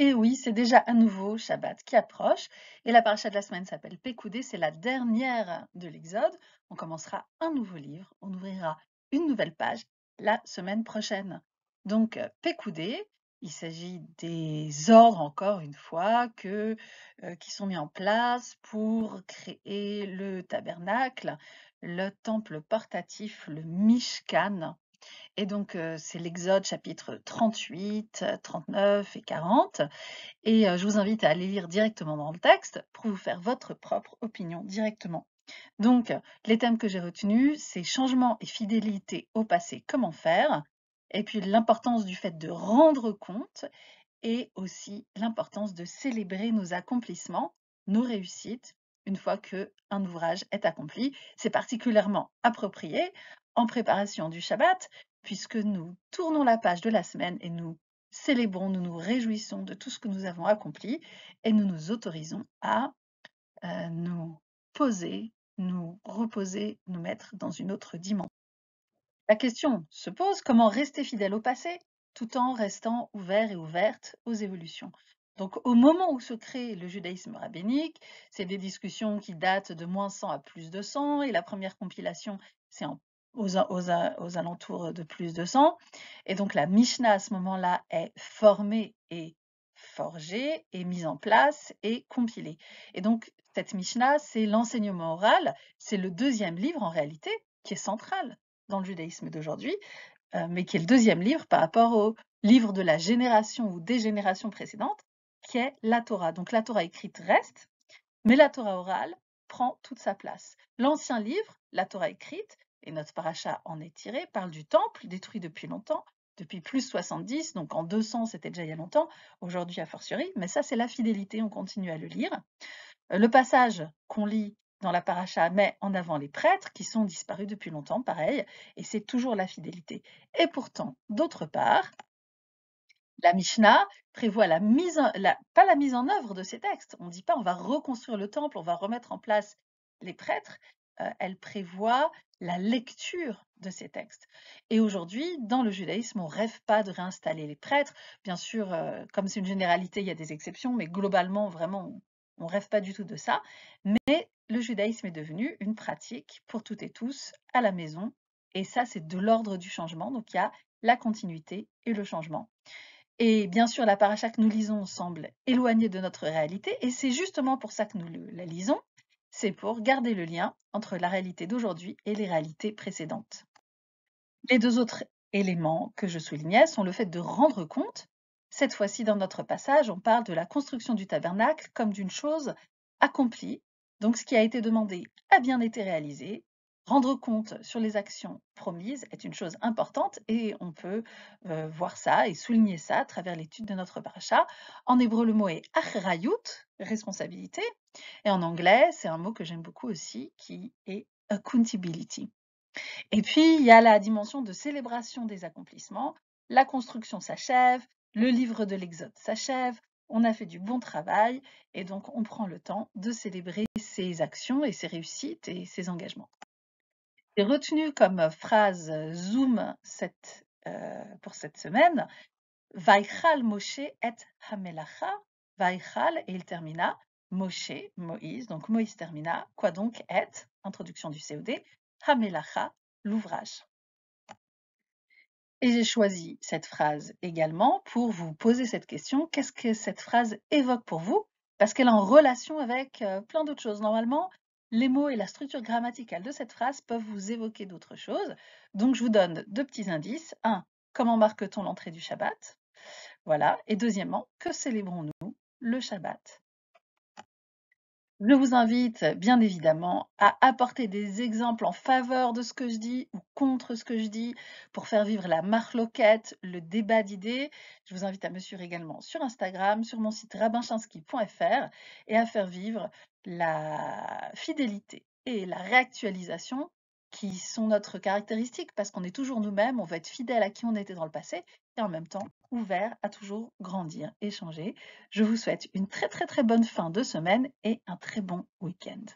Et oui, c'est déjà un nouveau Shabbat qui approche. Et la paracha de la semaine s'appelle Pécoudé, c'est la dernière de l'Exode. On commencera un nouveau livre, on ouvrira une nouvelle page la semaine prochaine. Donc, euh, Pécoudé, il s'agit des ordres, encore une fois, euh, qui sont mis en place pour créer le tabernacle, le temple portatif, le Mishkan, et donc, euh, c'est l'Exode chapitre 38, 39 euh, et 40. Et euh, je vous invite à aller lire directement dans le texte pour vous faire votre propre opinion directement. Donc, les thèmes que j'ai retenus, c'est changement et fidélité au passé, comment faire, et puis l'importance du fait de rendre compte, et aussi l'importance de célébrer nos accomplissements, nos réussites, une fois qu'un ouvrage est accompli. C'est particulièrement approprié en préparation du Shabbat, puisque nous tournons la page de la semaine et nous célébrons, nous nous réjouissons de tout ce que nous avons accompli et nous nous autorisons à euh, nous poser, nous reposer, nous mettre dans une autre dimension. La question se pose, comment rester fidèle au passé tout en restant ouvert et ouverte aux évolutions donc au moment où se crée le judaïsme rabbinique, c'est des discussions qui datent de moins 100 à plus de 100 et la première compilation c'est en aux, alentours euh, de plus de 100. Et donc la Mishnah à ce moment-là est formée et forgée et mise en place et compilée. Et donc cette Mishnah, c'est l'enseignement oral, c'est le deuxième livre en réalité qui est central dans le judaïsme d'aujourd'hui, euh, mais qui est le deuxième livre par rapport au livre de la génération ou des générations précédentes, qui est la Torah. Donc la Torah écrite reste, mais la Torah orale prend toute sa place. L'ancien livre, la Torah écrite, et notre paracha en est tiré, parle du temple détruit depuis longtemps, depuis plus 70, donc en 200 c'était déjà il y a longtemps, aujourd'hui a fortiori, mais ça c'est la fidélité, on continue à le lire. Euh, le passage qu'on lit dans la paracha met en avant les prêtres qui sont disparus depuis longtemps, pareil, et c'est toujours la fidélité. Et pourtant, d'autre part, la Mishnah prévoit la mise, pas la mise en œuvre de ces textes. On ne dit pas on va reconstruire le temple, on va remettre en place les prêtres, euh, elle prévoit la lecture de ces textes. Et aujourd'hui, dans le judaïsme, on rêve pas de réinstaller les prêtres. Bien sûr, euh, comme c'est une généralité, il y a des exceptions, mais globalement, vraiment, on ne rêve pas du tout de ça. Mais le judaïsme est devenu une pratique pour toutes et tous à la maison. Et ça, c'est de l'ordre du changement. Donc, il y a la continuité et le changement. Et bien sûr, la paracha que nous lisons semble éloignée de notre réalité. Et c'est justement pour ça que nous la lisons c'est pour garder le lien entre la réalité d'aujourd'hui et les réalités précédentes. Les deux autres éléments que je soulignais sont le fait de rendre compte. Cette fois-ci, dans notre passage, on parle de la construction du tabernacle comme d'une chose accomplie. Donc, ce qui a été demandé a bien été réalisé Rendre compte sur les actions promises est une chose importante et on peut euh, voir ça et souligner ça à travers l'étude de notre paracha. En hébreu, le mot est achrayut, responsabilité, et en anglais, c'est un mot que j'aime beaucoup aussi qui est accountability. Et puis, il y a la dimension de célébration des accomplissements. La construction s'achève, le livre de l'Exode s'achève, on a fait du bon travail et donc on prend le temps de célébrer ses actions et ses réussites et ses engagements. J'ai retenu comme phrase Zoom cette, euh, pour cette semaine Vaichal Moshe et Hamelacha. Vaichal, et il termina Moshe, Moïse, donc Moïse termina. Quoi donc et, introduction du COD, Hamelacha, l'ouvrage. Et j'ai choisi cette phrase également pour vous poser cette question. Qu'est-ce que cette phrase évoque pour vous Parce qu'elle est en relation avec euh, plein d'autres choses. Normalement, les mots et la structure grammaticale de cette phrase peuvent vous évoquer d'autres choses. Donc je vous donne deux petits indices. Un, comment marque-t-on l'entrée du Shabbat Voilà. Et deuxièmement, que célébrons-nous le Shabbat je vous invite bien évidemment à apporter des exemples en faveur de ce que je dis ou contre ce que je dis, pour faire vivre la marloquette, le débat d'idées, je vous invite à me suivre également sur Instagram, sur mon site rabinchinski.fr et à faire vivre la fidélité et la réactualisation qui sont notre caractéristique parce qu'on est toujours nous-mêmes, on va être fidèle à qui on était dans le passé et en même temps ouvert à toujours grandir et changer. Je vous souhaite une très très très bonne fin de semaine et un très bon week-end.